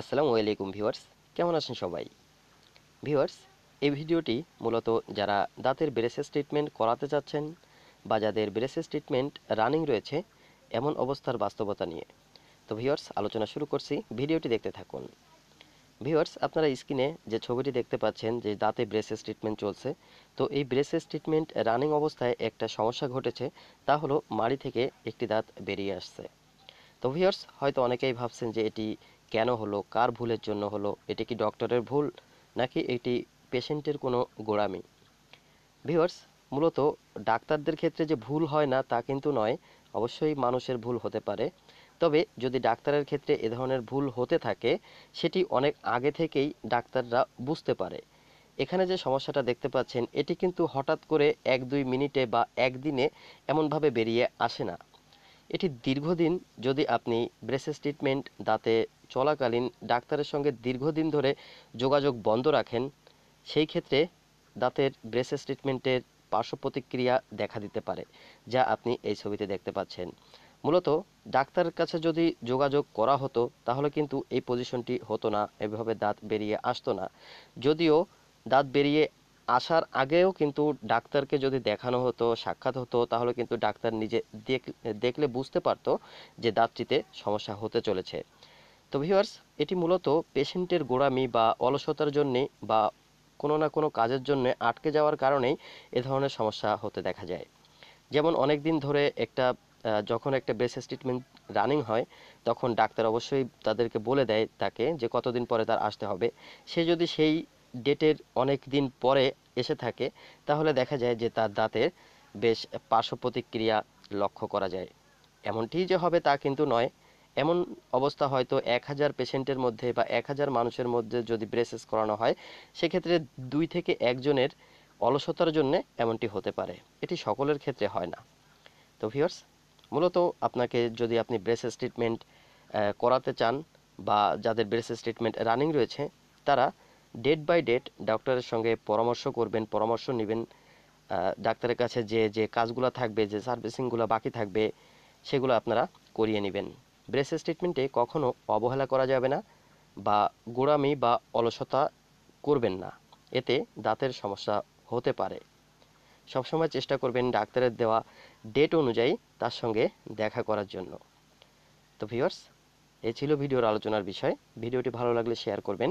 আসসালামু আলাইকুম ভিউয়ার্স কেমন আছেন সবাই ভিউয়ার্স এই ভিডিওটি মূলত যারা দাঁতের ব্রেসেস ট্রিটমেন্ট করাতে চাচ্ছেন বা যাদের ব্রেসেস ট্রিটমেন্ট রানিং রয়েছে এমন অবস্থার বাস্তবতা নিয়ে তো ভিউয়ার্স আলোচনা শুরু করছি ভিডিওটি দেখতে থাকুন ভিউয়ার্স আপনারা স্ক্রিনে যে ছবিটি দেখতে পাচ্ছেন যে দাঁতে ব্রেসেস ট্রিটমেন্ট চলছে তো এই ব্রেসেস ট্রিটমেন্ট রানিং অবস্থায় একটা সমস্যা ঘটেছে তা হলো মাড়ি থেকে একটি দাঁত বেরিয়ে আসছে তো ভিউয়ার্স হয়তো অনেকেই ভাবছেন যে এটি কেন হলো কার ভুলের জন্য হলো এটি কি ডক্টরের ভুল নাকি এটি পেশেন্টের কোনো গোড়ামি ভিউয়ার্স মূলত ডাক্তারদের ক্ষেত্রে যে ভুল হয় না তা কিন্তু নয় অবশ্যই মানুষের ভুল হতে পারে তবে যদি ডাক্তারের ক্ষেত্রে এ ধরনের ভুল হতে থাকে সেটি অনেক আগে থেকেই ডাক্তাররা বুঝতে পারে এখানে যে সমস্যাটা দেখতে পাচ্ছেন এটি কিন্তু হঠাৎ করে এক দুই মিনিটে বা একদিনে এমনভাবে বেরিয়ে আসে না এটি দীর্ঘদিন যদি আপনি ব্রেসেস ট্রিটমেন্ট দাঁতে চলাকালীন ডাক্তারের সঙ্গে দীর্ঘদিন ধরে যোগাযোগ বন্ধ রাখেন সেই ক্ষেত্রে দাঁতের ব্রেসেস ট্রিটমেন্টের পার্শ্ব প্রতিক্রিয়া দেখা দিতে পারে যা আপনি এই ছবিতে দেখতে পাচ্ছেন মূলত ডাক্তারের কাছে যদি যোগাযোগ করা হতো তাহলে কিন্তু এই পজিশনটি হতো না এভাবে দাঁত বেরিয়ে আসতো না যদিও দাঁত বেরিয়ে আসার আগেও কিন্তু ডাক্তারকে যদি দেখানো হতো সাক্ষাৎ হতো তাহলে কিন্তু ডাক্তার নিজে দেখলে বুঝতে পারতো যে দাঁতটিতে সমস্যা হতে চলেছে তো ভিওয়ার্স এটি মূলত পেশেন্টের গোড়ামি বা অলসতার জন্যে বা কোনো না কোনো কাজের জন্য আটকে যাওয়ার কারণেই এ ধরনের সমস্যা হতে দেখা যায় যেমন অনেক দিন ধরে একটা যখন একটা ব্রেসেস ট্রিটমেন্ট রানিং হয় তখন ডাক্তার অবশ্যই তাদেরকে বলে দেয় তাকে যে কতদিন পরে তার আসতে হবে সে যদি সেই ডেটের অনেক দিন পরে এসে থাকে তাহলে দেখা যায় যে তার দাঁতের বেশ পার্শ্ব প্রতিক্রিয়া লক্ষ্য করা যায় এমনটি যে হবে তা কিন্তু নয় এমন অবস্থা হয়তো এক হাজার পেশেন্টের মধ্যে বা এক হাজার মানুষের মধ্যে যদি ব্রেসেস করানো হয় সেক্ষেত্রে দুই থেকে একজনের অলসতার জন্যে এমনটি হতে পারে এটি সকলের ক্ষেত্রে হয় না তো ভিওর্স মূলত আপনাকে যদি আপনি ব্রেসেস ট্রিটমেন্ট করাতে চান বা যাদের ব্রেসেস ট্রিটমেন্ট রানিং রয়েছে তারা ডেট বাই ডেট ডক্টরের সঙ্গে পরামর্শ করবেন পরামর্শ নেবেন ডাক্তারের কাছে যে যে কাজগুলো থাকবে যে সার্ভিসিংগুলো বাকি থাকবে সেগুলো আপনারা করিয়ে নেবেন ব্রেসেস ট্রিটমেন্টে কখনও অবহেলা করা যাবে না বা গোড়ামি বা অলসতা করবেন না এতে দাঁতের সমস্যা হতে পারে সবসময় চেষ্টা করবেন ডাক্তারের দেওয়া ডেট অনুযায়ী তার সঙ্গে দেখা করার জন্য তো ভিউয়ার্স এ ছিল ভিডিওর আলোচনার বিষয় ভিডিওটি ভালো লাগলে শেয়ার করবেন